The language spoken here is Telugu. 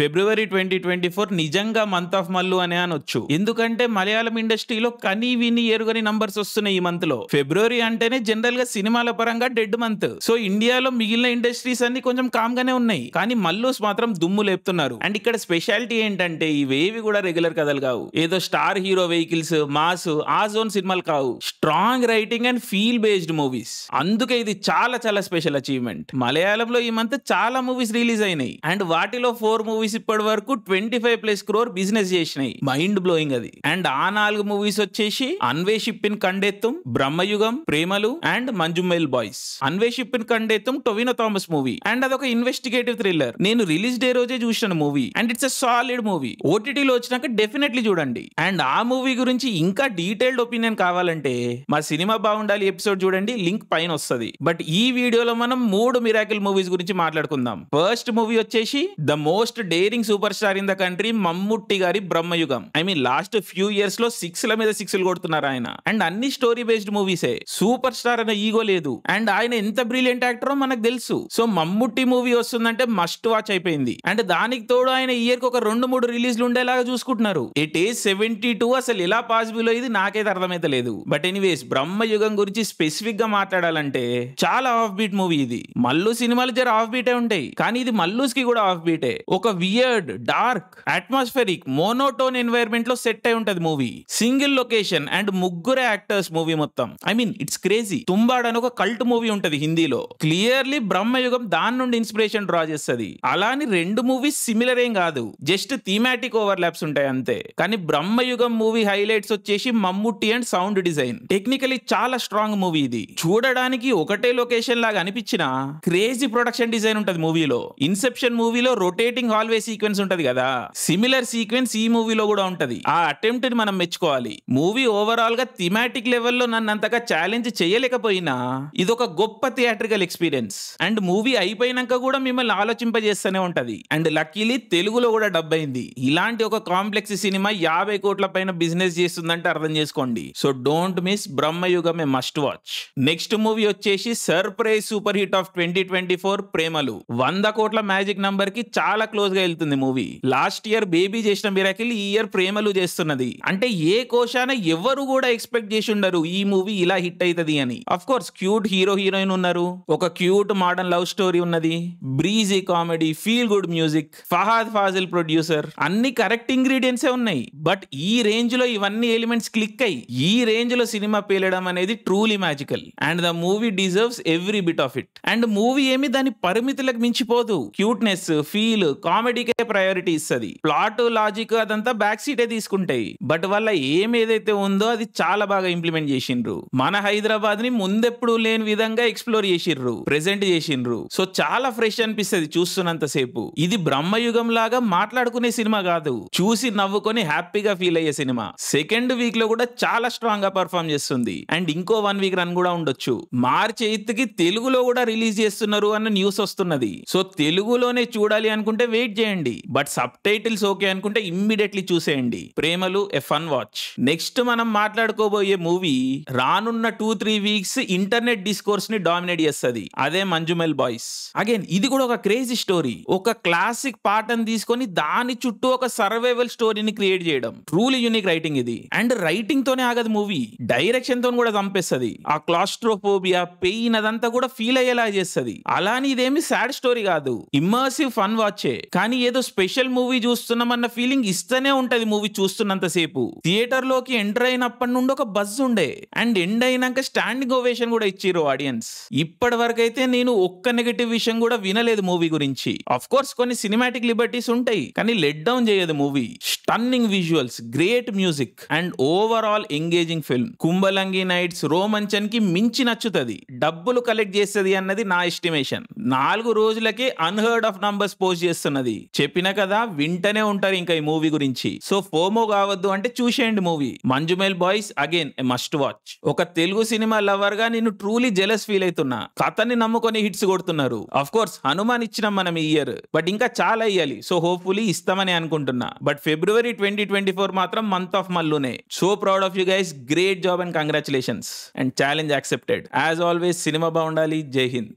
ఫిబ్రవరి ట్వంటీ ట్వంటీ ఫోర్ నిజంగా మంత్ ఆఫ్ మల్లు అనే అనొచ్చు ఎందుకంటే మలయాళం ఇండస్ట్రీలో కనీ విని ఎరుగని నంబర్స్ వస్తున్నాయి ఈ మంత్ లో ఫిబ్రవరి అంటేనే జనరల్ గా సినిమాల పరంగా డెడ్ మంత్ సో ఇండియాలో మిగిలిన ఇండస్ట్రీస్ అన్ని కొంచెం కామ్ గానే ఉన్నాయి కానీ మల్లూస్ మాత్రం దుమ్ము లేపుతున్నారు అండ్ ఇక్కడ స్పెషాలిటీ ఏంటంటే ఇవేవి కూడా రెగ్యులర్ కథలు కావు ఏదో స్టార్ హీరో వెహికల్స్ మాస్ ఆ జోన్ సినిమాలు కావు strong writing and feel based movies అందుకే ఇది చాలా చాలా స్పెషల్ అచీవ్మెంట్ మలయాళంలో ఈ మంత్ చాలా మూవీస్ రిలీజ్ అయినాయి అండ్ వాటిలో ఫోర్ మూవీస్ మూవీస్ ఇప్పటి వరకు twenty five plus crore business చేసినాయి మైండ్ బ్లోయింగ్ అది అండ్ ఆ నాలుగు మూవీస్ వచ్చేసి Anweshippin Kandethum Bramayugam Premalu and Manjummel boys Anweshippin Kandethum Tovino Thomas movie and అదొక ఇన్వెస్టిగేటివ్ థ్రిల్లర్ నేను రిలీజ్ డే రోజే చూసిన movie and it's a solid movie లో వచ్చినాక డెఫినెట్లీ చూడండి అండ్ ఆ మూవీ గురించి ఇంకా డీటెయిల్డ్ ఒపీనియన్ కావాలంటే మా సినిమా బాగుండాలి ఎపిసోడ్ చూడండి లింక్ పైన వస్తుంది బట్ ఈ వీడియోలో మనం మూడు మిరాకిల్ మూవీస్ గురించి మాట్లాడుకుందాం ఫస్ట్ మూవీ వచ్చేసి the most daring super star in the country Mammootty గారి Bramayugam I mean last few years లో సిక్స్ ల మీద సిక్స్ కొడుతున్నారు ఆయన అండ్ అన్ని స్టోరీ బేస్డ్ మూవీసే సూపర్ స్టార్ అనే ఈగో లేదు అండ్ ఆయన ఎంత బ్రిలియంట్ యాక్టరో మనకు తెలుసు సో మమ్ముట్టి మూవీ వస్తుందంటే మస్ట్ వాచ్ అయిపోయింది అండ్ దానికి తోడు ఆయన ఇయర్ కి ఒక రెండు మూడు రిలీజ్లు ఉండేలాగా చూసుకుంటున్నారు ఇట్ ఈస్ సెవెంటీ టూ అసలు ఎలా పాసిబుల్ అయ్యింది నాకైతే అర్థమైతే లేదు బట్ ఎనీవేస్ బ్రహ్మయుగం గురించి స్పెసిఫిక్ గా మాట్లాడాలంటే చాలా ఆఫ్ బీట్ మూవీ ఇది మల్లు సినిమాలు జర ఆఫ్ బీటే ఉంటాయి కానీ ఇది మల్లూస్ కి కూడా ఆఫ్ బీటే ఒక weird dark atmospheric monotone environment లో సెట్ అయి ఉంటది మూవీ సింగిల్ లొకేషన్ అండ్ ముగ్గురే యాక్టర్స్ మూవీ మొత్తం I mean it's crazy Tumbbad అని ఒక కల్ట్ మూవీ ఉంటది హిందీలో క్లియర్లీ బ్రహ్మయుగం దాని నుండి ఇన్స్పిరేషన్ డ్రా చేస్తుంది అలాని రెండు మూవీస్ సిమిలర్ ఏం కాదు జస్ట్ థీమాటిక్ ఓవర్ ల్యాబ్స్ ఉంటాయి అంతే కానీ బ్రహ్మయుగం మూవీ హైలైట్స్ వచ్చేసి Mammootty and sound design technically చాలా స్ట్రాంగ్ మూవీ ఇది చూడడానికి ఒకటే లొకేషన్ లాగా అనిపించిన క్రేజీ ప్రొడక్షన్ డిజైన్ ఉంటది మూవీలో ఇన్సెప్షన్ మూవీలో రొటేటింగ్ హాల్ ఆల్వే సీక్వెన్స్ ఉంటది కదా సిమిలర్ సీక్వెన్స్ ఈ మూవీలో కూడా ఉంటది ఆ అటెంప్ట్ ని మనం మెచ్చుకోవాలి మూవీ ఓవరాల్ గా థిమాటిక్ లెవెల్లో నన్ను అంతగా ఛాలెంజ్ చేయలేకపోయినా ఇది ఒక గొప్ప థియేట్రికల్ ఎక్స్పీరియన్స్ అండ్ మూవీ అయిపోయినాక కూడా మిమ్మల్ని ఆలోచింపజేస్తూనే ఉంటది అండ్ లక్కీలీ తెలుగులో కూడా డబ్ అయింది ఇలాంటి ఒక కాంప్లెక్స్ సినిమా యాభై కోట్ల పైన బిజినెస్ చేస్తుందంటే అర్థం చేసుకోండి సో డోంట్ మిస్ బ్రహ్మయుగమే మస్ట్ వాచ్ నెక్స్ట్ మూవీ వచ్చేసి surprise super hit of twenty twenty four Premalu వంద కోట్ల మ్యాజిక్ నంబర్ కి చాలా క్లోజ్ గా వెళ్తుంది మూవీ లాస్ట్ ఇయర్ బేబీ చేసిన మిరాకిల్ ఈ ఇయర్ ప్రేమలు చేస్తున్నది అంటే ఏ కోశాన ఎవరు కూడా ఎక్స్పెక్ట్ చేసి ఉండరు ఈ మూవీ ఇలా హిట్ అవుతుంది అని of course cute hero heroine ఉన్నారు ఒక క్యూట్ మోడర్న్ లవ్ స్టోరీ ఉన్నది breezy comedy feel good music Fahadh Faasil producer అన్ని కరెక్ట్ ఇంగ్రీడియంట్స్ ఉన్నాయి బట్ ఈ రేంజ్ లో ఇవన్నీ ఎలిమెంట్స్ క్లిక్ అయ్యి ఈ రేంజ్ లో సినిమా పేలడం అనేది truly magical and the movie deserves every bit of it and movie ఏమి దాని పరిమితులకు మించిపోదు క్యూట్నెస్ ఫీల్ కామెడీ కామెడీకే ప్రయారిటీ ఇస్తుంది ప్లాట్ లాజిక్ అదంతా బ్యాక్ సీటే తీసుకుంటాయి బట్ వల్ల ఏం ఏదైతే ఉందో అది చాలా బాగా ఇంప్లిమెంట్ చేసిండ్రు మన హైదరాబాద్ ని ముందెప్పుడు లేని విధంగా ఎక్స్ప్లోర్ చేసిండ్రు ప్రెజెంట్ చేసిండ్రు సో చాలా ఫ్రెష్ అనిపిస్తుంది చూస్తున్నంత సేపు ఇది బ్రహ్మయుగం లాగా మాట్లాడుకునే సినిమా కాదు చూసి నవ్వుకొని హ్యాపీగా ఫీల్ అయ్యే సినిమా సెకండ్ వీక్ లో కూడా చాలా స్ట్రాంగ్ గా పర్ఫామ్ చేస్తుంది అండ్ ఇంకో వన్ వీక్ రన్ కూడా ఉండొచ్చు మార్చ్ ఎయిత్ కి తెలుగులో కూడా రిలీజ్ చేస్తున్నారు అన్న న్యూస్ వస్తున్నది సో తెలుగులోనే చూడాలి అనుకుంటే వెయిట్ చేయండి బట్ సబ్ టైటిల్స్ ఓకే అనుకుంటే ఇమ్మీడియట్లీ చూసేయండి Premalu a fun watch next మనం మాట్లాడుకోబోయే మూవీ రానున్న two three weeks internet discourse ని డామినేట్ చేస్తుంది అదే మంజుమెల్ బాయ్స్ అగైన్ ఇది కూడా ఒక క్రేజీ స్టోరీ ఒక క్లాసిక్ పాటను తీసుకొని దాని చుట్టూ ఒక సర్వైవల్ స్టోరీని క్రియేట్ చేయడం ట్రూలీ యూనిక్ రైటింగ్ ఇది అండ్ రైటింగ్ తోనే ఆగదు మూవీ డైరెక్షన్ తో కూడా చంపేస్తుంది ఆ క్లాస్ట్రోఫోబియా పెయిన్ అదంతా కూడా ఫీల్ అయ్యేలా చేస్తుంది అలానే ఇదేమి సాడ్ స్టోరీ కాదు ఇమ్మర్సివ్ ఫన్ వాచే కానీ కానీ ఏదో స్పెషల్ మూవీ చూస్తున్నామన్న ఫీలింగ్ ఇస్తూనే ఉంటది మూవీ చూస్తున్నంతసేపు థియేటర్ లోకి ఎంటర్ అయినప్పటి నుండి ఒక బజ్ ఉండే అండ్ ఎండ్ అయినాక స్టాండింగ్ ఓవేషన్ కూడా ఇచ్చారు ఆడియన్స్ ఇప్పటి వరకు అయితే నేను ఒక్క నెగిటివ్ విషయం కూడా వినలేదు మూవీ గురించి అఫ్ కోర్స్ కొన్ని సినిమాటిక్ లిబర్టీస్ ఉంటాయి కానీ లెట్ డౌన్ చేయదు movie stunning visuals great music and overall engaging film Kumbalangi nights Romancham కి మించి నచ్చుతుంది డబ్బులు కలెక్ట్ చేస్తుంది అన్నది నా ఎస్టిమేషన్ నాలుగు రోజులకే అన్హర్డ్ ఆఫ్ నంబర్స్ పోస్ట్ చేస్తున్నది చెప్పినా కదా వింటనే ఉంటారు ఇంకా ఈ మూవీ గురించి సో ఫోమో కావద్దు అంటే చూసేయండి movie Manjummel boys again a must watch ఒక తెలుగు సినిమా లవర్ గా నేను ట్రూలీ జెలస్ ఫీల్ అవుతున్నా కథని నమ్ముకొని హిట్స్ కొడుతున్నారు అఫ్ కోర్స్ హనుమాన్ ఇచ్చిన మనం ఈ ఇయర్ బట్ ఇంకా చాలా ఇయ్యాలి సో హోప్ఫుల్లీ ఇస్తామని అనుకుంటున్నా but February twenty twenty four మాత్రం మంత్ ఆఫ్ మల్లునే so proud of you guys great job and congratulations and challenge accepted as always సినిమా బాగుండాలి జై హింద్